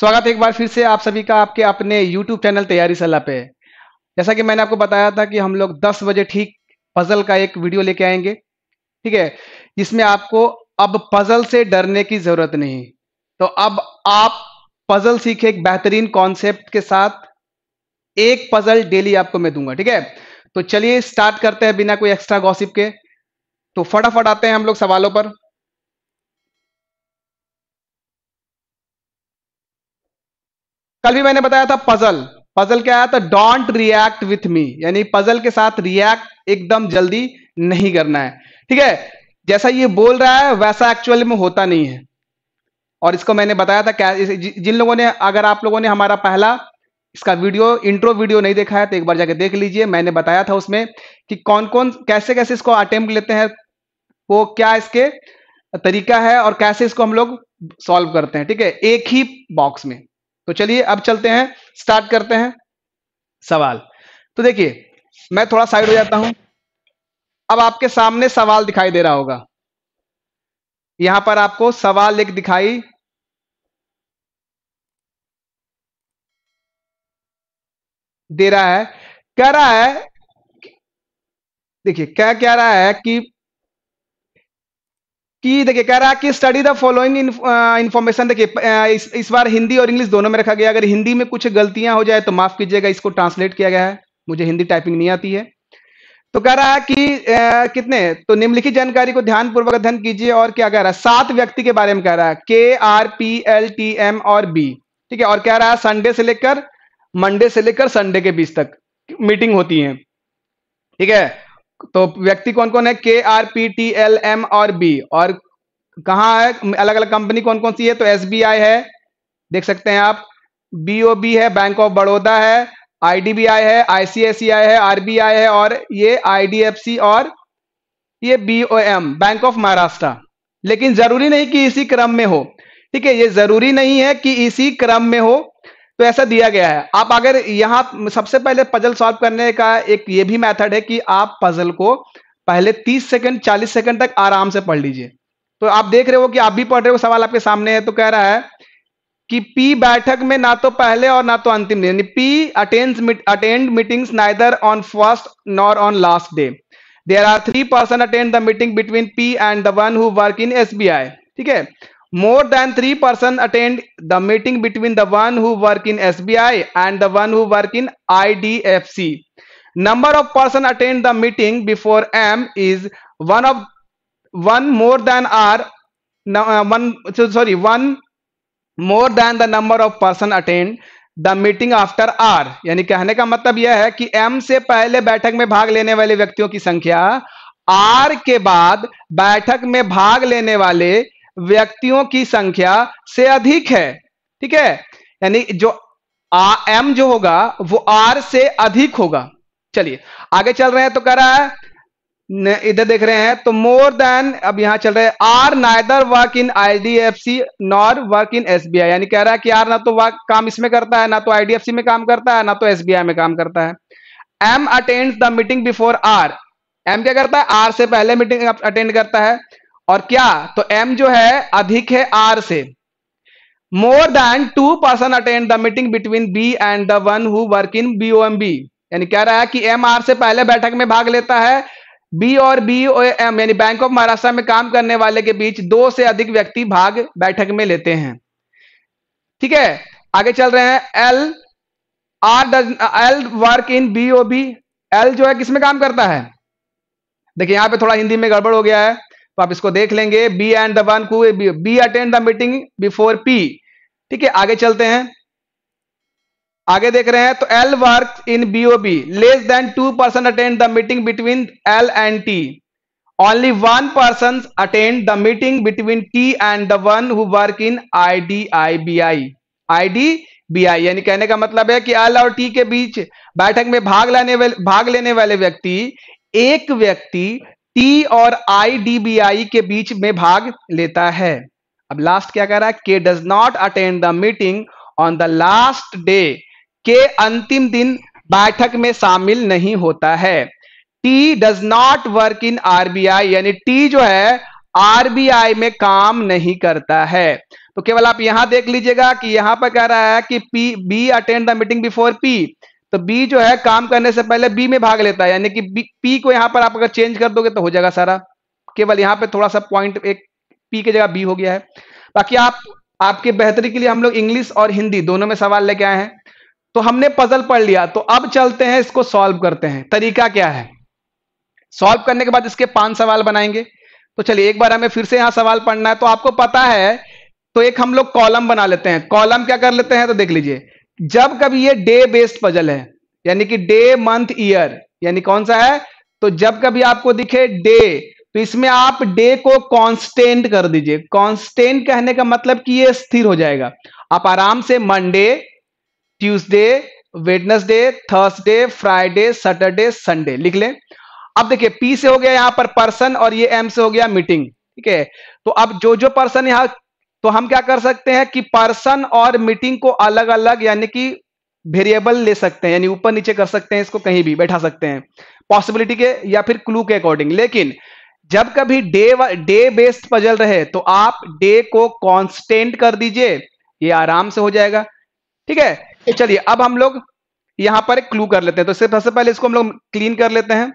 स्वागत एक बार फिर से आप सभी का आपके अपने YouTube चैनल तैयारी सलाह पे जैसा कि मैंने आपको बताया था कि हम लोग 10 बजे ठीक पजल का एक वीडियो लेके आएंगे ठीक है जिसमें आपको अब पजल से डरने की जरूरत नहीं तो अब आप पजल सीखे एक बेहतरीन कॉन्सेप्ट के साथ एक पजल डेली आपको मैं दूंगा ठीक है तो चलिए स्टार्ट करते हैं बिना कोई एक्स्ट्रा गॉसिप के तो फटाफट आते हैं हम लोग सवालों पर कल भी मैंने बताया था पजल पजल क्या आया था डोंट रिएक्ट विथ मी यानी पजल के साथ रिएक्ट एकदम जल्दी नहीं करना है ठीक है जैसा ये बोल रहा है वैसा एक्चुअल में होता नहीं है और इसको मैंने बताया था क्या जिन लोगों ने अगर आप लोगों ने हमारा पहला इसका वीडियो इंट्रो वीडियो नहीं देखा है तो एक बार जाके देख लीजिए मैंने बताया था उसमें कि कौन कौन कैसे कैसे इसको अटेम्प्ट लेते हैं वो क्या इसके तरीका है और कैसे इसको हम लोग सॉल्व करते हैं ठीक है एक ही बॉक्स में तो चलिए अब चलते हैं स्टार्ट करते हैं सवाल तो देखिए मैं थोड़ा साइड हो जाता हूं अब आपके सामने सवाल दिखाई दे रहा होगा यहां पर आपको सवाल एक दिखाई दे रहा है कह रहा है देखिए क्या कह रहा है कि कि देखिए कह रहा है कि स्टडी द फॉलोइंग इन्फॉर्मेशन देखिए uh, इस बार हिंदी और इंग्लिश दोनों में रखा गया अगर हिंदी में कुछ गलतियां हो जाए तो माफ कीजिएगा इसको ट्रांसलेट किया गया है मुझे हिंदी टाइपिंग नहीं आती है तो कह रहा है कि आ, uh, कितने तो निम्नलिखित जानकारी को ध्यानपूर्वक अध्ययन कीजिए और क्या कह रहा है सात व्यक्ति के बारे में कह रहा है के R P L T M और बी ठीक है और कह रहा है संडे से लेकर मंडे से लेकर संडे के बीच तक मीटिंग होती है ठीक है तो व्यक्ति कौन कौन है के R P T L M और बी और कहा है अलग अलग कंपनी कौन कौन सी है तो एस बी आई है देख सकते हैं आप बी ओ बी है बैंक ऑफ बड़ौदा है आई डी बी आई है आईसीआईसीआई e है आर बी आई है और ये आई डी एफ सी और ये B O M bank of Maharashtra लेकिन जरूरी नहीं कि इसी क्रम में हो ठीक है ये जरूरी नहीं है कि इसी क्रम में हो तो ऐसा दिया गया है आप अगर यहां सबसे पहले पजल सॉल्व करने का एक ये भी मेथड है कि आप पजल को पहले 30 सेकंड 40 सेकंड तक आराम से पढ़ लीजिए तो आप देख रहे हो कि आप भी पढ़ रहे हो सवाल आपके सामने है तो कह रहा है कि पी बैठक में ना तो पहले और ना तो अंतिम दिन P attend attend meetings neither on first nor on last day there are three person attend the meeting between P and the one who work in S ठीक है more than 3 person attend the meeting between the one who work in sbi and the one who work in idfc number of person attend the meeting before m is one of one more than r uh, one so, sorry one more than the number of person attend the meeting after R यानी कहने का मतलब यह है कि M से पहले बैठक में भाग लेने वाले व्यक्तियों की संख्या आर के बाद बैठक में भाग लेने वाले व्यक्तियों की संख्या से अधिक है ठीक है यानी जो आ, एम जो होगा वो आर से अधिक होगा चलिए आगे चल रहे हैं तो कह रहा है इधर देख रहे हैं तो मोर देन अब यहां चल रहे हैं R neither work in IDFC nor work in SBI यानी कह रहा है कि आर ना तो वर्क काम इसमें करता है ना तो आईडीएफसी में काम करता है ना तो एसबीआई में काम करता है M attend the meeting before R M क्या करता है आर से पहले मीटिंग अटेंड करता है और क्या तो m जो है अधिक है r से more than two person attend the meeting between B and the one who work in B O M B यानी कह रहा है कि एम आर से पहले बैठक में भाग लेता है बी और बी ओ एम यानी बैंक ऑफ महाराष्ट्र में काम करने वाले के बीच दो से अधिक व्यक्ति भाग बैठक में लेते हैं ठीक है आगे चल रहे हैं L R does L work in B O B L जो है किसमें काम करता है देखिए यहां पे थोड़ा हिंदी में गड़बड़ हो गया है तो आप इसको देख लेंगे B and the one who B attend the meeting before P ठीक है आगे चलते हैं आगे देख रहे हैं तो L work in BOB less than two person attend the meeting between L and T only one person attend the T and the one who work in I D I B I I D B I यानी कहने का मतलब है कि L और T के बीच बैठक में भाग लेने वाले भाग लेने वाले व्यक्ति एक व्यक्ति टी और आईडीबीआई के बीच में भाग लेता है अब लास्ट क्या कह रहा है K does not attend the meeting on the last day के अंतिम दिन बैठक में शामिल नहीं होता है T does not work in RBI यानी टी जो है आरबीआई में काम नहीं करता है तो केवल आप यहां देख लीजिएगा कि यहां पर कह रहा है कि P B attend the meeting before P तो बी जो है काम करने से पहले बी में भाग लेता है यानी कि पी को यहां पर आप अगर चेंज कर दोगे तो हो जाएगा सारा केवल यहाँ पे थोड़ा सा पॉइंट एक पी की जगह बी हो गया है बाकी आप आपके बेहतरी के लिए हम लोग इंग्लिश और हिंदी दोनों में सवाल लेके आए हैं तो हमने पजल पढ़ लिया तो अब चलते हैं इसको सॉल्व करते हैं तरीका क्या है सॉल्व करने के बाद इसके पांच सवाल बनाएंगे तो चलिए एक बार हमें फिर से यहां सवाल पढ़ना है तो आपको पता है तो एक हम लोग कॉलम बना लेते हैं कॉलम क्या कर लेते हैं तो देख लीजिए जब कभी ये डे बेस्ड पजल है यानी कि डे मंथ ईयर यानी कौन सा है तो जब कभी आपको दिखे डे तो इसमें आप डे को कॉन्स्टेंट कर दीजिए कॉन्स्टेंट कहने का मतलब कि ये स्थिर हो जाएगा आप आराम से Monday Tuesday Wednesday Thursday Friday Saturday Sunday लिख लें अब देखिए पी से हो गया यहां पर पर्सन और ये एम से हो गया मीटिंग ठीक है तो अब जो जो पर्सन यहां तो हम क्या कर सकते हैं कि पर्सन और मीटिंग को अलग अलग यानी कि वेरिएबल ले सकते हैं यानी ऊपर नीचे कर सकते हैं इसको कहीं भी बैठा सकते हैं पॉसिबिलिटी के या फिर क्लू के अकॉर्डिंग लेकिन जब कभी डे डे बेस्ड पजल रहे तो आप डे को कॉन्स्टेंट कर दीजिए ये आराम से हो जाएगा ठीक है तो चलिए अब हम लोग यहां पर क्लू कर लेते हैं तो सबसे पहले इसको हम लोग क्लीन कर लेते हैं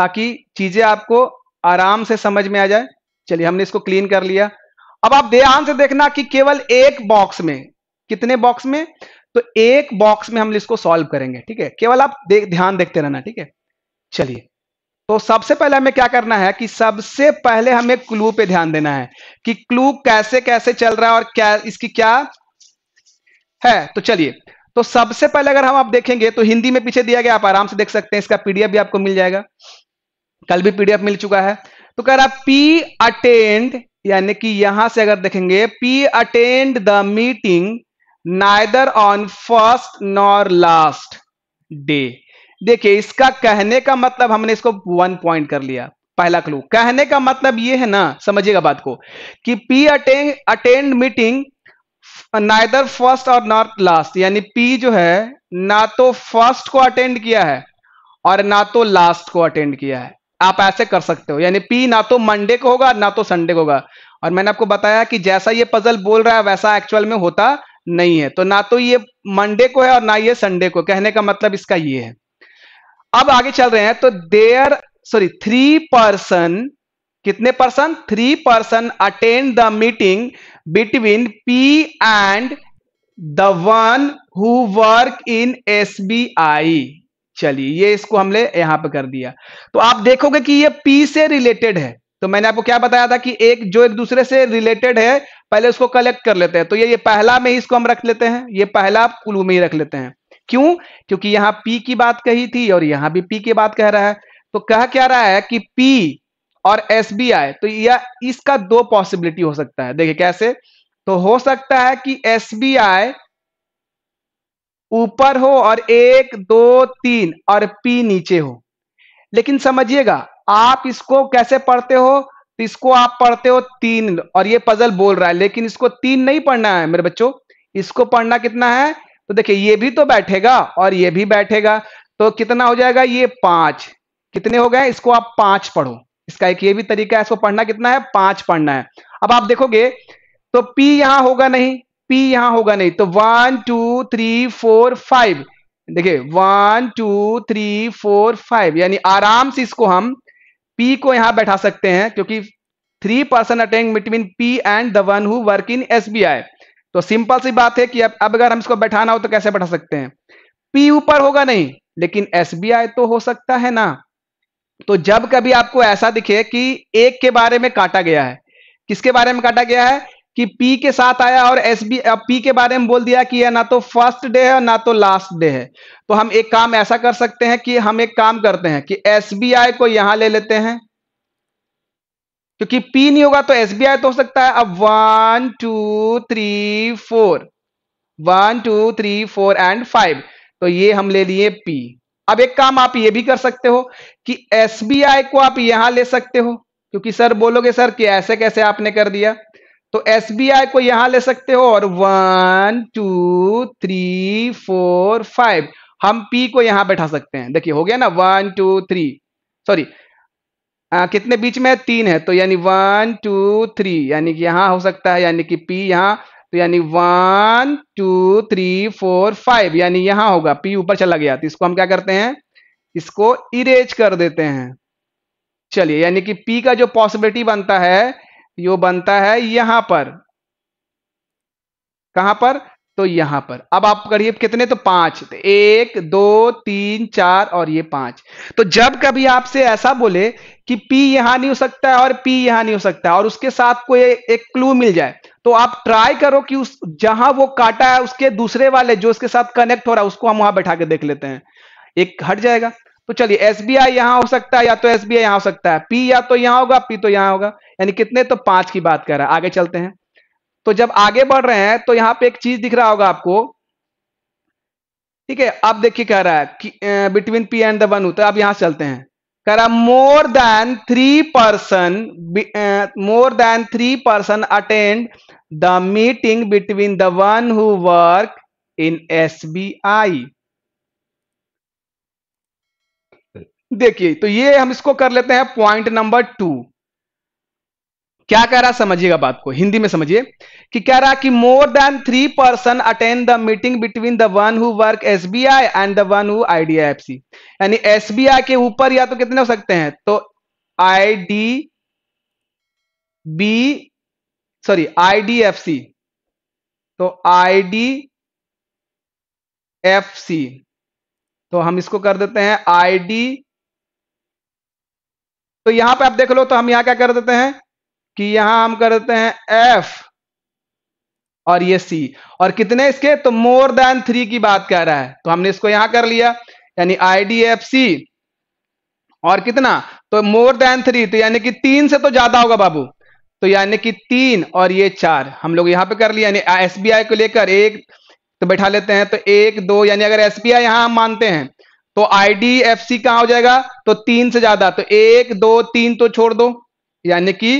ताकि चीजें आपको आराम से समझ में आ जाए चलिए हमने इसको क्लीन कर लिया अब आप ध्यान से देखना कि केवल एक बॉक्स में कितने बॉक्स में तो एक बॉक्स में हम इसको सॉल्व करेंगे ठीक है केवल आप दे, ध्यान देखते रहना ठीक है चलिए तो सबसे पहले हमें क्या करना है कि सबसे पहले हमें क्लू पे ध्यान देना है कि क्लू कैसे कैसे चल रहा है और क्या इसकी क्या है तो चलिए तो सबसे पहले अगर हम आप देखेंगे तो हिंदी में पीछे दिया गया आप आराम से देख सकते हैं इसका पीडीएफ भी आपको मिल जाएगा कल भी पीडीएफ मिल चुका है तो कह रहा पी अटेंड यानी कि यहां से अगर देखेंगे P attend the meeting neither on first nor last day देखिए इसका कहने का मतलब हमने इसको वन पॉइंट कर लिया पहला क्लू कहने का मतलब ये है ना समझिएगा बात को कि P attend attend meeting neither first और नॉट लास्ट यानी पी जो है ना तो फर्स्ट को अटेंड किया है और ना तो लास्ट को अटेंड किया है आप ऐसे कर सकते हो यानी पी ना तो मंडे को होगा ना तो संडे को होगा और मैंने आपको बताया कि जैसा ये पजल बोल रहा है वैसा एक्चुअल में होता नहीं है तो ना तो ये मंडे को है और ना ये संडे को कहने का मतलब इसका ये है अब आगे चल रहे हैं तो देयर सॉरी थ्री पर्सन कितने पर्सन three person attend the meeting between P and the one who work in S B I चलिए ये इसको हमने यहां पर कर दिया तो आप देखोगे कि ये पी से रिलेटेड है तो मैंने आपको क्या बताया था कि एक जो एक दूसरे से रिलेटेड है पहले उसको कलेक्ट कर लेते हैं तो ये ये पहला में ही इसको हम रख लेते हैं ये पहला आप कुलू में ही रख लेते हैं क्यों क्योंकि यहां पी की बात कही थी और यहां भी पी की बात कह रहा है तो कह क्या रहा है कि पी और एस तो यह इसका दो पॉसिबिलिटी हो सकता है देखिए कैसे तो हो सकता है कि एस ऊपर हो और एक दो तीन और पी नीचे हो लेकिन समझिएगा आप इसको कैसे पढ़ते हो तो इसको आप पढ़ते हो तीन और ये पजल बोल रहा है लेकिन इसको तीन नहीं पढ़ना है मेरे बच्चों इसको पढ़ना कितना है तो देखिए ये भी तो बैठेगा और ये भी बैठेगा तो कितना हो जाएगा ये पांच कितने हो गए इसको आप पांच पढ़ो इसका एक ये भी तरीका है इसको पढ़ना कितना है पांच पढ़ना है अब आप देखोगे तो पी यहां होगा नहीं P यहां होगा नहीं तो one two three four five देखिए one two three four five यानी आराम से इसको हम पी को यहां बैठा सकते हैं क्योंकि three person attend between P and the one who work in SBI तो सिंपल सी बात है कि अब अब अगर हम इसको बैठाना हो तो कैसे बैठा सकते हैं पी ऊपर होगा नहीं लेकिन एसबीआई तो हो सकता है ना तो जब कभी आपको ऐसा दिखे कि एक के बारे में काटा गया है किसके बारे में काटा गया है कि पी के साथ आया और एस बी पी के बारे में बोल दिया कि यह ना तो फर्स्ट डे है ना तो लास्ट डे है तो हम एक काम ऐसा कर सकते हैं कि हम एक काम करते हैं कि एस को यहां ले लेते हैं क्योंकि पी नहीं होगा तो एस तो हो सकता है अब one two three four one two three four and five तो ये हम ले लिए पी अब एक काम आप ये भी कर सकते हो कि एस को आप यहां ले सकते हो क्योंकि सर बोलोगे सर कि ऐसे कैसे आपने कर दिया तो एस को यहां ले सकते हो और one two three four five हम पी को यहां बैठा सकते हैं देखिए हो गया ना वन टू थ्री सॉरी कितने बीच में है तीन है तो यानी वन टू थ्री यानी कि यहां हो सकता है यानी कि पी यहां तो यानी one two three four five यानी यहां होगा पी ऊपर चला गया तो इसको हम क्या करते हैं इसको इरेज कर देते हैं चलिए यानी कि पी का जो पॉसिबिलिटी बनता है यो बनता है यहां पर कहां पर तो यहां पर अब आप करिए कितने तो पांच तो एक दो तीन चार और ये पांच तो जब कभी आपसे ऐसा बोले कि पी यहां नहीं हो सकता है और पी यहां नहीं हो सकता और उसके साथ कोई एक क्लू मिल जाए तो आप ट्राई करो कि उस जहां वो काटा है उसके दूसरे वाले जो उसके साथ कनेक्ट हो रहा है उसको हम वहां बैठा के देख लेते हैं एक हट जाएगा तो चलिए एस बी आई यहां हो सकता है या तो एस बी आई यहां हो सकता है पी या तो यहां होगा पी तो यहां होगा यानी कितने तो पांच की बात कर रहा है आगे चलते हैं तो जब आगे बढ़ रहे हैं तो यहां पे एक चीज दिख रहा होगा आपको ठीक है अब देखिए कह रहा है between P and the one होता है अब यहां चलते हैं कह रहा more than three person more than three person attend the meeting between the one who work in S B I देखिए तो ये हम इसको कर लेते हैं पॉइंट नंबर टू क्या कह रहा समझिएगा बात को हिंदी में समझिए कि कह रहा कि more than three person attend the meeting between the one who work S B I and the one who I D F C यानी एस बी आई के ऊपर या तो कितने हो सकते हैं तो I D B sorry I D F C तो आई डी एफ सी तो हम इसको कर देते हैं आई डी तो यहां पे आप देख लो तो हम यहां क्या कर देते हैं कि यहां हम करते हैं एफ और ये सी और कितने इसके तो मोर देन थ्री की बात कह रहा है तो हमने इसको यहां कर लिया यानी आई डी एफ सी और कितना तो मोर देन थ्री तो यानी कि तीन से तो ज्यादा होगा बाबू तो यानी कि तीन और ये चार हम लोग यहां पे कर लिया यानी एस बी आई को लेकर एक तो बैठा लेते हैं तो एक दो यानी अगर एस बी आई यहां हम मानते हैं तो आई डी एफ सी कहां हो जाएगा तो तीन से ज्यादा तो एक दो तीन तो छोड़ दो यानी कि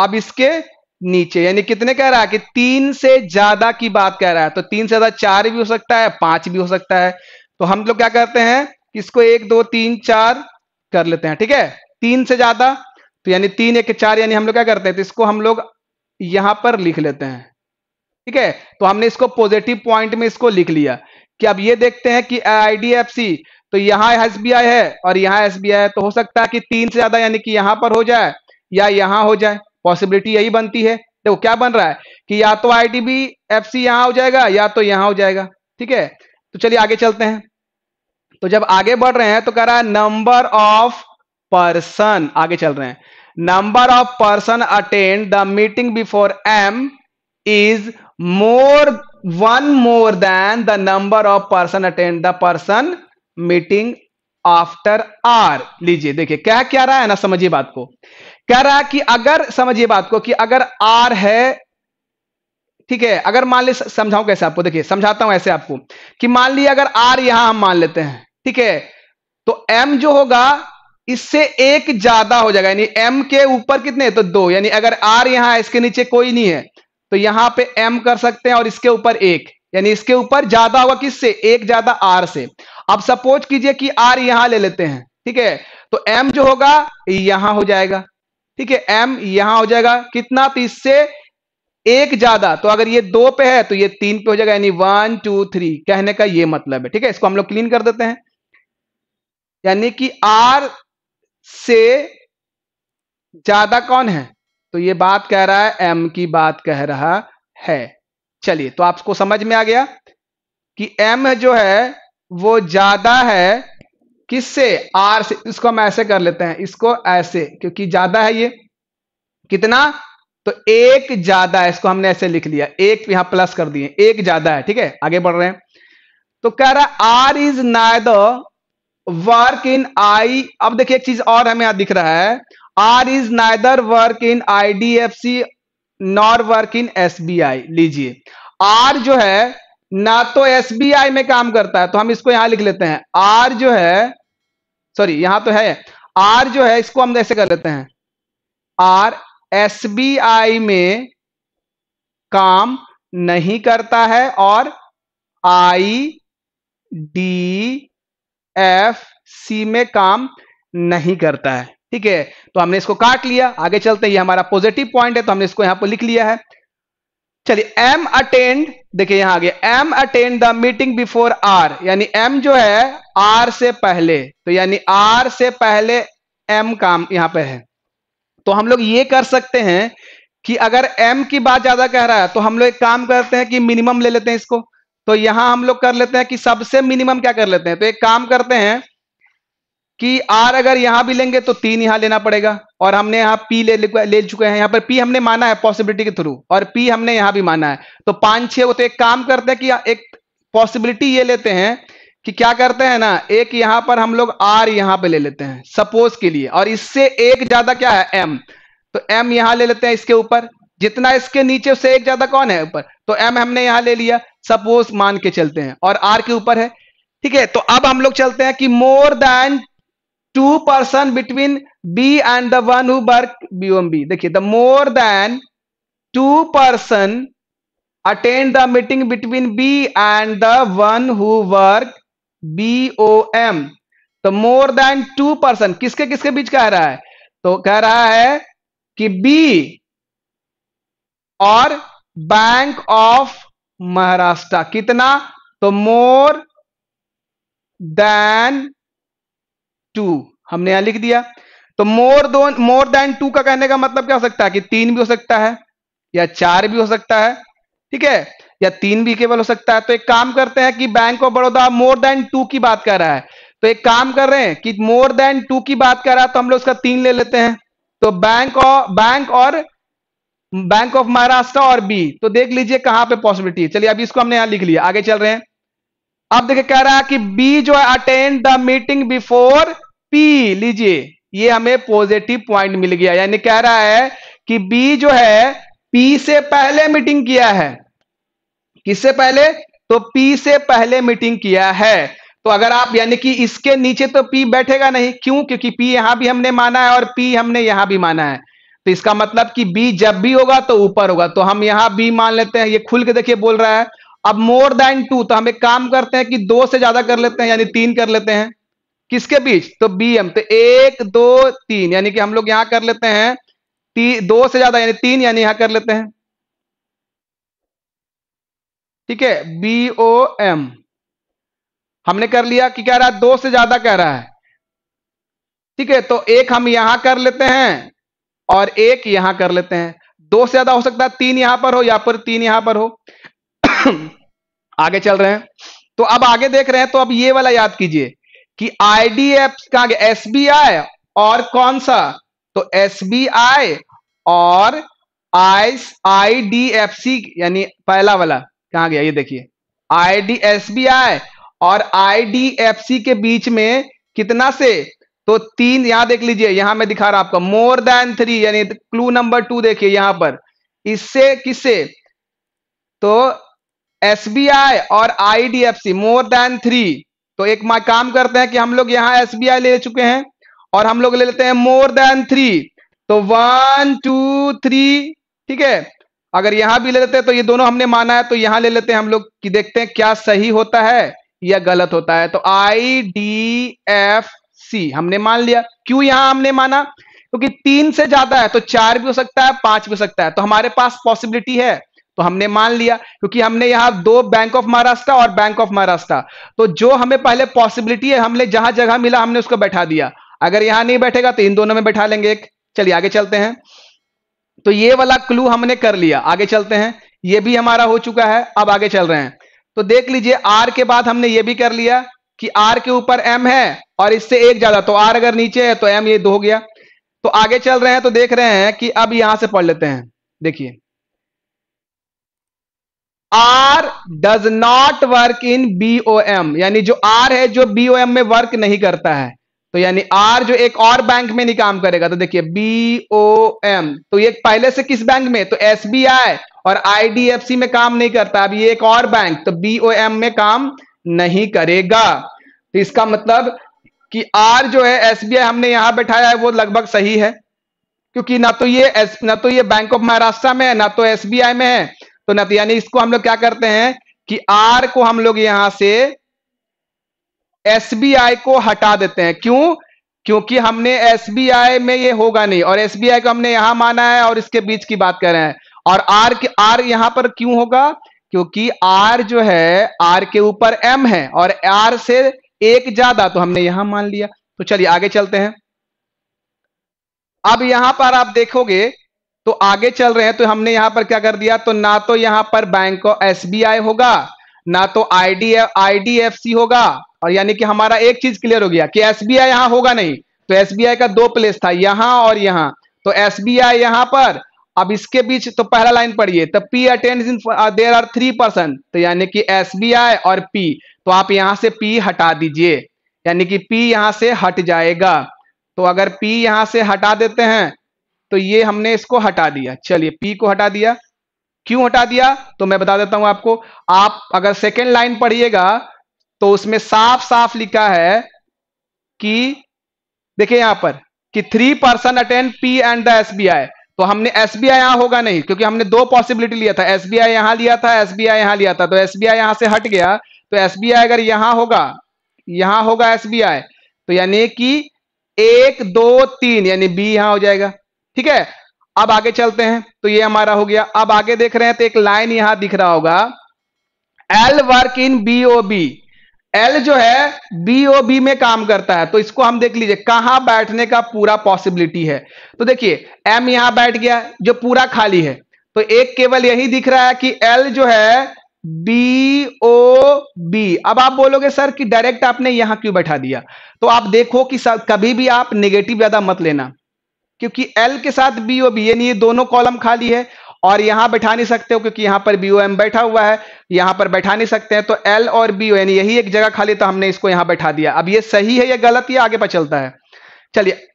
अब इसके नीचे यानी कितने कह रहा है कि तीन से ज्यादा की बात कह रहा है तो तीन से ज्यादा चार भी हो सकता है पांच भी हो सकता है तो हम लोग क्या करते हैं इसको एक दो तीन चार कर लेते हैं ठीक है तीन से ज्यादा तो यानी तीन एक चार यानी हम लोग क्या करते हैं तो इसको हम लोग यहां पर लिख लेते हैं ठीक है तो हमने इसको पॉजिटिव पॉइंट में इसको लिख लिया कि अब ये देखते हैं कि आई तो यहां एस है और यहां एस है तो हो सकता है कि तीन से ज्यादा यानी कि यहां पर हो जाए या यहां हो जाए पॉसिबिलिटी यही बनती है देखो क्या बन रहा है कि या तो I T B F C यहां हो जाएगा या तो यहां हो जाएगा ठीक है तो चलिए आगे चलते हैं तो जब आगे बढ़ रहे हैं तो कह रहा है नंबर ऑफ पर्सन आगे चल रहे हैं number of person attend the meeting before M is more one more than the number of person attend the person meeting after R लीजिए देखिए क्या क्या रहा है ना समझिए बात को कह रहा है कि अगर समझिए बात को कि अगर आर है ठीक है अगर मान ली समझाऊ कैसे आपको देखिए समझाता हूं ऐसे आपको कि मान ली अगर आर यहां हम मान लेते हैं ठीक है तो एम जो होगा इससे एक ज्यादा हो जाएगा यानी एम के ऊपर कितने तो दो यानी अगर आर यहां इसके नीचे कोई नहीं है तो यहां पे एम कर सकते हैं और इसके ऊपर एक यानी इसके ऊपर ज्यादा होगा किससे एक ज्यादा आर से अब सपोज कीजिए कि आर यहां ले लेते हैं ठीक है तो एम जो होगा यहां हो जाएगा ठीक है एम यहां हो जाएगा कितना तो इससे एक ज्यादा तो अगर ये दो पे है तो ये तीन पे हो जाएगा यानी वन टू थ्री कहने का ये मतलब है ठीक है इसको हम लोग क्लीन कर देते हैं यानी कि आर से ज्यादा कौन है तो ये बात कह रहा है एम की बात कह रहा है चलिए तो आपको समझ में आ गया कि एम जो है वो ज्यादा है किससे आर से इसको हम ऐसे कर लेते हैं इसको ऐसे क्योंकि ज्यादा है ये कितना तो एक ज्यादा इसको हमने ऐसे लिख लिया एक तो यहां प्लस कर दिए एक ज्यादा है ठीक है आगे बढ़ रहे हैं तो कह रहा है R is neither work in I अब देखिए एक चीज और हमें यहां दिख रहा है R is neither work in I D F C nor work in S B I लीजिए आर जो है ना तो एस बी आई में काम करता है तो हम इसको यहां लिख लेते हैं आर जो है सॉरी यहां तो है आर जो है इसको हम ऐसे कर लेते हैं आर आई में काम नहीं करता है और आई डी एफ सी में काम नहीं करता है ठीक है तो हमने इसको काट लिया आगे चलते ये हमारा पॉजिटिव पॉइंट है तो हमने इसको यहां पर लिख लिया है चलिए एम अटेंड देखिए यहां आगे M attend the meeting before R यानी एम जो है आर से पहले तो यानी आर से पहले एम काम यहां पे है तो हम लोग ये कर सकते हैं कि अगर एम की बात ज्यादा कह रहा है तो हम लोग एक काम करते हैं कि मिनिमम ले लेते हैं इसको तो यहां हम लोग कर लेते हैं कि सबसे मिनिमम क्या कर लेते हैं तो एक काम करते हैं कि आर अगर यहां भी लेंगे तो तीन यहां लेना पड़ेगा और हमने यहां पी ले ले चुके हैं यहां पर पी हमने माना है पॉसिबिलिटी के थ्रू और पी हमने यहां भी माना है तो पांच छह वो तो एक काम करते हैं कि एक पॉसिबिलिटी ये लेते हैं कि क्या करते हैं ना एक यहां पर हम लोग आर यहां पे ले लेते हैं सपोज के लिए और इससे एक ज्यादा क्या है एम तो एम यहां ले लेते हैं इसके ऊपर जितना इसके नीचे उससे एक ज्यादा कौन है ऊपर तो एम हमने यहां ले लिया सपोज मान के चलते हैं और आर के ऊपर है ठीक है तो अब हम लोग चलते हैं कि more than two person between B and the one who work M B देखिए the more than two person attend the meeting between B and the one who work B O M तो more than two person किसके किसके बीच कह रहा है तो कह रहा है कि बी और बैंक ऑफ महाराष्ट्र कितना तो मोर देन टू हमने यहां लिख दिया तो मोर दो मोर देन टू का कहने का मतलब क्या हो सकता है कि तीन भी हो सकता है या चार भी हो सकता है ठीक है या तीन भी केवल हो सकता है तो एक काम करते हैं कि bank of Baroda more than two की बात कर रहा है तो एक काम कर रहे हैं कि मोर देन टू की बात कर रहा है तो हम लोग उसका तीन ले लेते हैं तो बैंक ऑफ बैंक और बैंक ऑफ महाराष्ट्र और बी तो देख लीजिए कहां पे पॉसिबिलिटी है चलिए अभी इसको हमने यहां लिख लिया आगे चल रहे हैं अब देखिए कह रहा है कि बी जो है attend the meeting before P लीजिए ये हमें पॉजिटिव पॉइंट मिल गया यानी कह रहा है कि बी जो है पी से पहले मीटिंग किया है किससे पहले तो पी से पहले मीटिंग किया है तो अगर आप यानी कि इसके नीचे तो पी बैठेगा नहीं क्यों क्योंकि पी यहां भी हमने माना है और पी हमने यहां भी माना है तो इसका मतलब कि बी जब भी होगा तो ऊपर होगा तो हम यहां बी मान लेते हैं ये खुल के देखिए बोल रहा है अब मोर देन टू तो हम एक काम करते हैं कि दो से ज्यादा कर लेते हैं यानी तीन कर लेते हैं किसके बीच तो बी एम तो एक दो तीन यानी कि हम लोग यहां कर लेते हैं ती, दो से ज्यादा यानी तीन यानी यहां कर लेते हैं ठीक है बी ओ एम हमने कर लिया कि कह रहा है दो से ज्यादा कह रहा है ठीक है तो एक हम यहां कर लेते हैं और एक यहां कर लेते हैं दो से ज्यादा हो सकता है तीन यहां पर हो या फिर तीन यहां पर हो आगे चल रहे हैं तो अब आगे देख रहे हैं तो अब ये वाला याद कीजिए कि आईडीएफ का एस और कौन सा तो एस और आई आई डी एफ सी यानी पहला वाला कहा गया ये देखिए I D S B I और आई डी एफ सी के बीच में कितना से तो तीन यहां देख लीजिए यहां मैं दिखा रहा आपको मोर देन थ्री यानी क्लू नंबर टू देखिए यहां पर इससे किससे तो एसबीआई और आईडीएफसी मोर देन थ्री तो एक काम करते हैं कि हम लोग बी एसबीआई ले चुके हैं और हम लोग ले लेते हैं मोर देन थ्री तो वन टू थ्री ठीक है अगर यहां भी ले लेते हैं तो ये दोनों हमने माना है तो यहां ले लेते हैं हम लोग कि देखते हैं क्या सही होता है या गलत होता है तो आई डी एफ सी हमने मान लिया क्यों यहां हमने माना क्योंकि तो तीन से ज्यादा है तो चार भी हो सकता है पांच भी हो सकता है तो हमारे पास पॉसिबिलिटी है तो हमने मान लिया क्योंकि हमने यहां दो बैंक ऑफ महाराष्ट्र और बैंक ऑफ महाराष्ट्र तो जो हमें पहले पॉसिबिलिटी है हमने जहां जगह मिला हमने उसको बैठा दिया अगर यहां नहीं बैठेगा तो इन दोनों में बैठा लेंगे एक चलिए आगे चलते हैं तो ये वाला क्लू हमने कर लिया आगे चलते हैं ये भी हमारा हो चुका है अब आगे चल रहे हैं तो देख लीजिए आर के बाद हमने ये भी कर लिया कि आर के ऊपर एम है और इससे एक ज्यादा तो आर अगर नीचे है तो एम ये दो हो गया तो आगे चल रहे हैं तो देख रहे हैं कि अब यहां से पढ़ लेते हैं देखिए R does not work in B O M यानी जो आर है जो बी ओ एम में वर्क नहीं करता है तो यानी आर जो एक और बैंक में नहीं काम करेगा तो देखिए बी ओ एम तो ये पहले से किस बैंक में तो एस बी आई और आईडीएफसी में काम नहीं करता अब ये एक और बैंक तो बी ओ एम में काम नहीं करेगा तो इसका मतलब कि आर जो है एस बी आई हमने यहां बैठाया है वो लगभग सही है क्योंकि ना तो ये ना तो ये बैंक ऑफ महाराष्ट्र में है ना तो आई में है तो नफ यानी इसको हम लोग क्या करते हैं कि आर को हम लोग यहां से एसबीआई को हटा देते हैं क्यों क्योंकि हमने एसबीआई में ये होगा नहीं और एसबीआई को हमने यहां माना है और इसके बीच की बात कर रहे हैं और आर के आर यहां पर क्यों होगा क्योंकि आर जो है आर के ऊपर एम है और आर से एक ज्यादा तो हमने यहां मान लिया तो चलिए आगे चलते हैं अब यहां पर आप देखोगे तो आगे चल रहे हैं तो हमने यहां पर क्या कर दिया तो ना तो यहां पर बैंक एस बी होगा ना तो आई सी होगा और यानी कि हमारा एक चीज क्लियर हो गया कि एस बी आई यहां होगा नहीं तो एस बी आई का दो प्लेस था यहां और यहां तो एस बी आई यहां पर अब इसके बीच तो पहला लाइन पढ़िए तो P attend in there are three person तो यानी कि एस बी आई और पी तो आप यहां से पी हटा दीजिए यानी कि पी यहां से हट जाएगा तो अगर पी यहां से हटा देते हैं तो ये हमने इसको हटा दिया चलिए पी को हटा दिया क्यों हटा दिया तो मैं बता देता हूं आपको आप अगर सेकेंड लाइन पढ़िएगा तो उसमें साफ साफ लिखा है कि देखिए यहां पर कि three person attend P and the SBI तो हमने एसबीआई यहां होगा नहीं क्योंकि हमने दो पॉसिबिलिटी लिया था एसबीआई यहां लिया था एसबीआई यहां लिया था तो एसबीआई यहां से हट गया तो एसबीआई अगर यहां होगा यहां होगा एसबीआई तो यानी कि एक दो तीन यानी बी यहां हो जाएगा ठीक है अब आगे चलते हैं तो ये हमारा हो गया अब आगे देख रहे हैं तो एक लाइन यहां दिख रहा होगा L work in BOB L जो है बीओबी में काम करता है तो इसको हम देख लीजिए कहां बैठने का पूरा पॉसिबिलिटी है तो देखिए एम यहां बैठ गया जो पूरा खाली है तो एक केवल यही दिख रहा है कि एल जो है बी ओ बी अब आप बोलोगे सर कि डायरेक्ट आपने यहां क्यों बैठा दिया तो आप देखो कि सर कभी भी आप निगेटिव ज्यादा मत लेना क्योंकि एल के साथ बी ओ बी यानी ये दोनों कॉलम खाली है और यहां बैठा नहीं सकते हो क्योंकि यहां पर बी ओ एम बैठा हुआ है यहां पर बैठा नहीं सकते हैं तो एल और बी ओ यानी यही एक जगह खाली तो हमने इसको यहां बैठा दिया अब ये सही है या गलत या आगे पर चलता है चलिए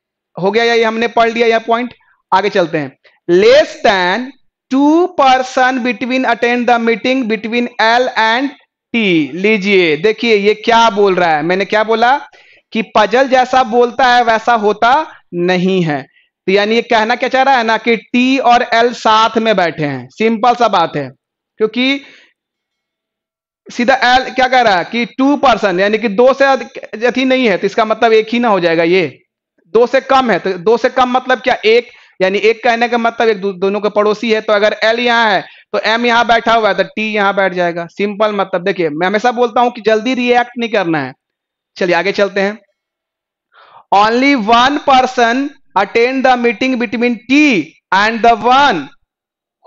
हो गया ये हमने पढ़ लिया यह पॉइंट आगे चलते हैं less than two person between attend the meeting between L and T लीजिए देखिए ये क्या बोल रहा है मैंने क्या बोला कि पजल जैसा बोलता है वैसा होता नहीं है तो यानी ये कहना क्या चाह रहा है ना कि टी और एल साथ में बैठे हैं सिंपल सा बात है क्योंकि सीधा एल क्या कह रहा है कि टू पर्सन यानी कि दो से अधिक नहीं है तो इसका मतलब एक ही ना हो जाएगा ये दो से कम है तो दो से कम मतलब क्या एक यानी एक कहने का मतलब एक दोनों का पड़ोसी है तो अगर एल यहाँ है तो एम यहाँ बैठा हुआ है तो टी यहाँ बैठ जाएगा सिंपल मतलब देखिए मैं हमेशा बोलता हूं कि जल्दी रिएक्ट नहीं करना है चलिए आगे चलते हैं only one person attend the meeting between T and the one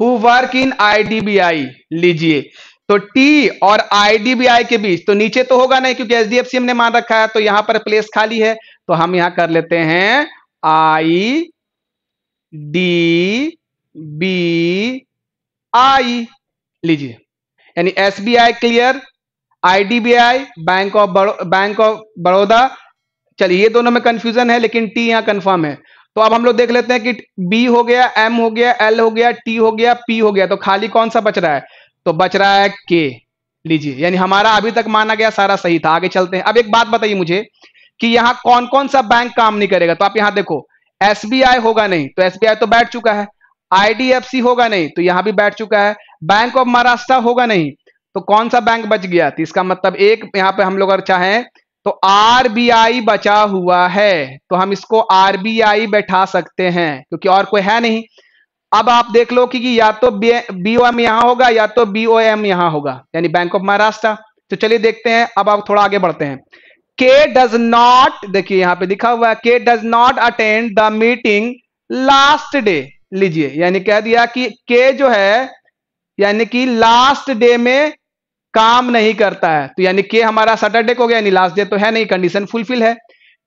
who work in IDBI लीजिए तो T और IDBI के बीच तो नीचे तो होगा नहीं क्योंकि एच हमने मान रखा है तो यहां पर प्लेस खाली है तो हम यहां कर लेते हैं आई डी बी आई लीजिए यानी S B I clear I bank of bank of Baroda चलिए ये दोनों में कंफ्यूजन है लेकिन टी यहां कंफर्म है तो अब हम लोग देख लेते हैं कि बी हो गया एम हो गया एल हो गया टी हो गया पी हो गया तो खाली कौन सा बच रहा है तो बच रहा है के लीजिए यानी हमारा अभी तक माना गया सारा सही था आगे चलते हैं अब एक बात बताइए मुझे कि यहां कौन कौन सा बैंक काम नहीं करेगा तो आप यहां देखो एसबीआई होगा नहीं तो एस तो बैठ चुका है आईडीएफसी होगा नहीं तो यहां भी बैठ चुका है बैंक ऑफ महाराष्ट्र होगा नहीं तो कौन सा बैंक बच गया तो इसका मतलब एक यहां पे हम लोग अगर चाहें तो आरबीआई बचा हुआ है तो हम इसको आरबीआई बैठा सकते हैं क्योंकि और कोई है नहीं अब आप देख लो कि या तो एम यहां होगा या तो एम यहां होगा यानी बैंक ऑफ महाराष्ट्र तो चलिए देखते हैं अब आप थोड़ा आगे बढ़ते हैं के डज नॉट देखिए यहां पे लिखा हुआ है K does not attend the meeting last day लीजिए यानी कह दिया कि के जो है यानी कि लास्ट डे में काम नहीं करता है तो यानी के हमारा सैटरडे को गया लास्ट डे तो है नहीं कंडीशन फुलफिल है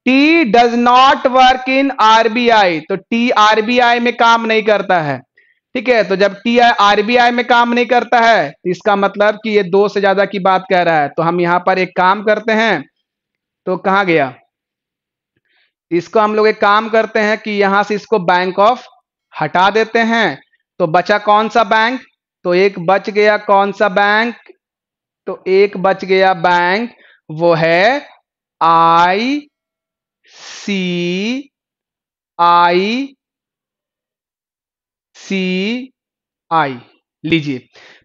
T does not work in RBI तो टी आरबीआई में काम नहीं करता है ठीक है तो जब टी आरबीआई में काम नहीं करता है तो इसका मतलब कि ये दो से ज्यादा की बात कह रहा है तो हम यहां पर एक काम करते हैं तो कहां गया इसको हम लोग एक काम करते हैं कि यहां से इसको बैंक ऑफ हटा देते हैं तो बचा कौन सा बैंक तो एक बच गया कौन सा बैंक तो एक बच गया बैंक वो है आई सी आई सी आई लीजिए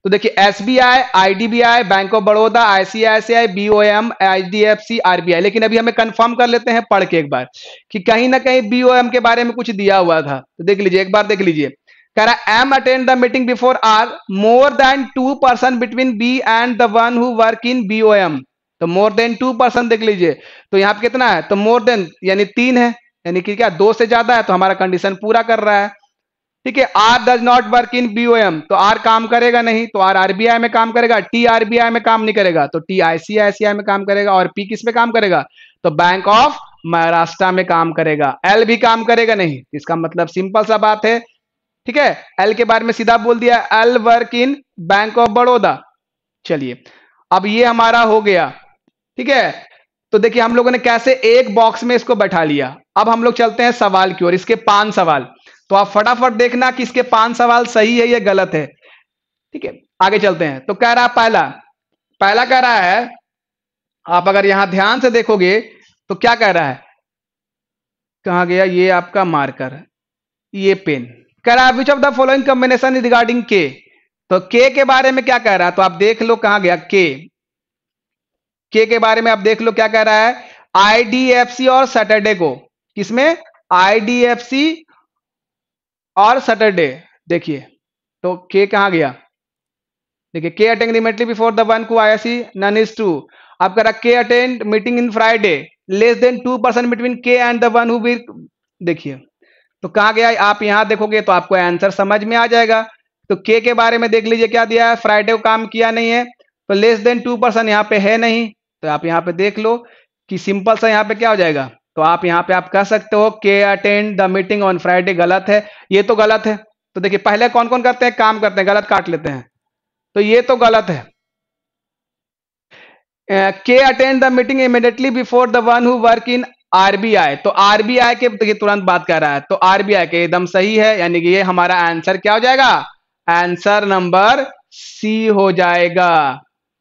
तो देखिए S B I I D B I bank of Baroda ICICI BOM HDFC RBI लेकिन अभी हमें कंफर्म कर लेते हैं पढ़ के एक बार कि कहीं ना कहीं बीओएम के बारे में कुछ दिया हुआ था तो देख लीजिए एक बार देख लीजिए कह रहा M attend the meeting before R more than two person between B and the one who work in B O M तो मोर देन टू पर्सन देख लीजिए तो यहां पे कितना है तो मोर देन यानी तीन है यानी कि क्या दो से ज्यादा है तो हमारा कंडीशन पूरा कर रहा है ठीक है R does not work in B O M तो आर काम करेगा नहीं तो आर आरबीआई में काम करेगा टी आरबीआई में काम नहीं करेगा तो टी आई सी आई में काम करेगा और पी किस में काम करेगा तो बैंक ऑफ महाराष्ट्र में काम करेगा एल भी काम करेगा नहीं इसका मतलब सिंपल सा बात है ठीक है एल के बारे में सीधा बोल दिया L work in bank of Baroda चलिए अब ये हमारा हो गया ठीक है तो देखिए हम लोगों ने कैसे एक बॉक्स में इसको बैठा लिया अब हम लोग चलते हैं सवाल की ओर इसके पांच सवाल तो आप फटाफट देखना कि इसके पांच सवाल सही है या गलत है ठीक है आगे चलते हैं तो कह रहा पहला पहला कह रहा है आप अगर यहां ध्यान से देखोगे तो क्या कह रहा है कहा गया ये आपका मार्कर ये पेन कह रहा है which of the following combination is regarding K तो के के बारे में क्या कह रहा है तो आप देख लो कहां गया के के के बारे में आप देख लो क्या कह रहा है आईडीएफसी और सैटरडे को किसमें आईडीएफसी और सैटरडे देखिए तो के कहा गया देखिए K attend immediately before the one who ISC none is to आप कह रहा K attend meeting in Friday less than two percent between K and the one who देखिए तो कहा गया आप यहां देखोगे तो आपको आंसर समझ में आ जाएगा तो के के बारे में देख लीजिए क्या दिया है फ्राइडे को काम किया नहीं है तो लेस देन टू परसेंट यहाँ पे है नहीं तो आप यहाँ पे देख लो कि सिंपल सा यहाँ पे क्या हो जाएगा तो आप यहाँ पे आप कह सकते हो K attend the meeting on Friday गलत है ये तो गलत है तो देखिए पहले कौन कौन करते हैं काम करते हैं गलत काट लेते हैं तो ये तो गलत है K attend the meeting immediately before the one who work in RBI तो आरबीआई के तुरंत बात कर रहा है तो आरबीआई के एकदम सही है यानी कि ये हमारा आंसर क्या हो जाएगा आंसर नंबर सी हो जाएगा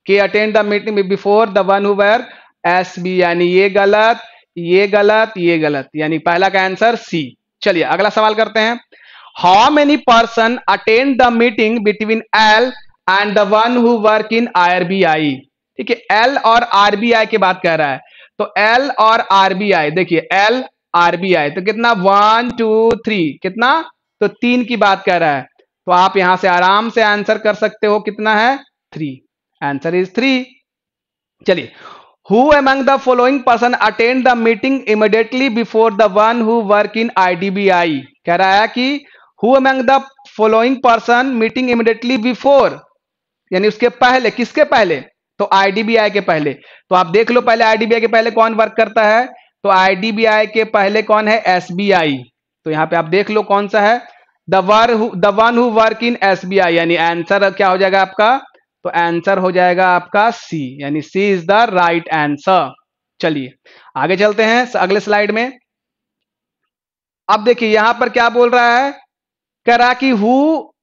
कि attend the meeting before the one who S B यानी ये गलत ये गलत ये गलत यानी पहला का आंसर सी चलिए अगला सवाल करते हैं how many person attend the meeting between L and the one who work in RBI ठीक है एल और आरबीआई की बात कर रहा है तो एल और आरबीआई देखिए एल आरबीआई तो कितना वन टू थ्री कितना तो तीन की बात कर रहा है तो आप यहां से आराम से आंसर कर सकते हो कितना है थ्री आंसर इज थ्री चलिए who among the following person attend the meeting immediately before the one who work in IDBI कह रहा है कि who among the following person meeting immediately before यानी उसके पहले किसके पहले तो आईडीबीआई के पहले तो आप देख लो पहले आईडीबीआई के पहले कौन वर्क करता है तो आईडीबीआई के पहले कौन है एसबीआई तो यहां पे आप देख लो कौन सा है the one who work in SBI यानी आंसर क्या हो जाएगा आपका तो आंसर हो जाएगा आपका सी यानी C is the right answer चलिए आगे चलते हैं अगले स्लाइड में अब देखिए यहां पर क्या बोल रहा है करा कि who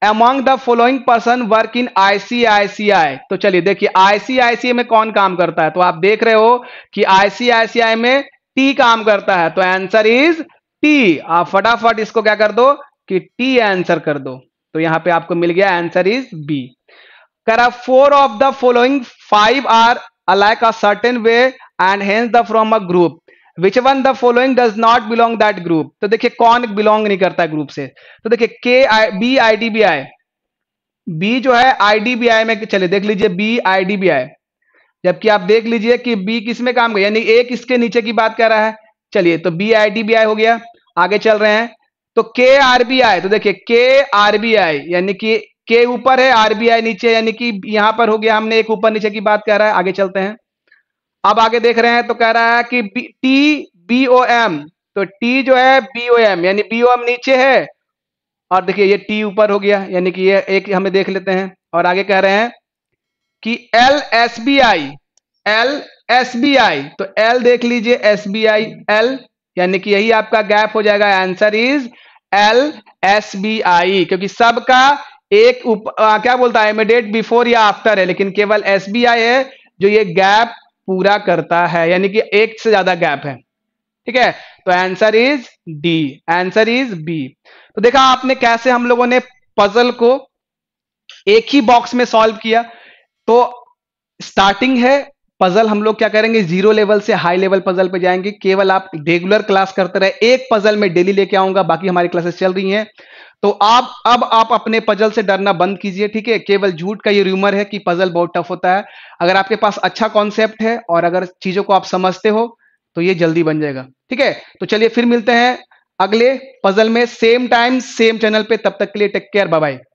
among the following person work in ICICI तो चलिए देखिए आईसीआईसीआई में कौन काम करता है तो आप देख रहे हो कि आईसीआईसीआई में टी काम करता है तो आंसर इज टी आप फटाफट इसको क्या कर दो कि टी आंसर कर दो तो यहां पे आपको मिल गया आंसर इज बी करा four of the following five are alike a certain way and hence the form a group which one the following does not belong that group तो देखिए कौन बिलोंग नहीं करता ग्रुप से तो देखिए के I B I D B I B जो है आई डी बी आई में चले देख लीजिए B I D B I जबकि आप देख लीजिए कि बी किस में काम गया यानी ए किसके नीचे की बात कर रहा है चलिए तो B I D B I हो गया आगे चल रहे हैं तो के आर बी आई तो देखिए के आर बी आई यानी कि के ऊपर है आरबीआई नीचे यानी कि यहां पर हो गया हमने एक ऊपर नीचे की बात कर रहा है आगे चलते हैं अब आगे देख रहे हैं तो कह रहा है कि टी बी ओ एम तो टी जो है बी ओ एम यानी बी ओ एम नीचे है और देखिए ये टी ऊपर हो गया यानी कि ये एक हमें देख लेते हैं और आगे कह रहे हैं कि L S B I L S B I तो एल देख लीजिए एस बी आई एल यानी कि यही आपका गैप हो जाएगा answer is L S B I क्योंकि सबका एक उप, आ, क्या बोलता है इमिडिएट बिफोर या आफ्टर है लेकिन केवल एस बी आई है जो ये गैप पूरा करता है यानी कि एक से ज्यादा गैप है ठीक है तो answer is D answer is B तो देखा आपने कैसे हम लोगों ने पजल को एक ही बॉक्स में सॉल्व किया तो स्टार्टिंग है पजल हम लोग क्या करेंगे जीरो लेवल से हाई लेवल पजल पे जाएंगे केवल आप रेगुलर क्लास करते रहे एक पजल में डेली लेके आऊंगा बाकी हमारी क्लासेस चल रही हैं तो आप अब आप अपने पजल से डरना बंद कीजिए ठीक है केवल झूठ का ये र्यूमर है कि पजल बहुत टफ होता है अगर आपके पास अच्छा कॉन्सेप्ट है और अगर चीजों को आप समझते हो तो ये जल्दी बन जाएगा ठीक है तो चलिए फिर मिलते हैं अगले पजल में सेम टाइम सेम चैनल पे तब तक के लिए टेक केयर बाय बाय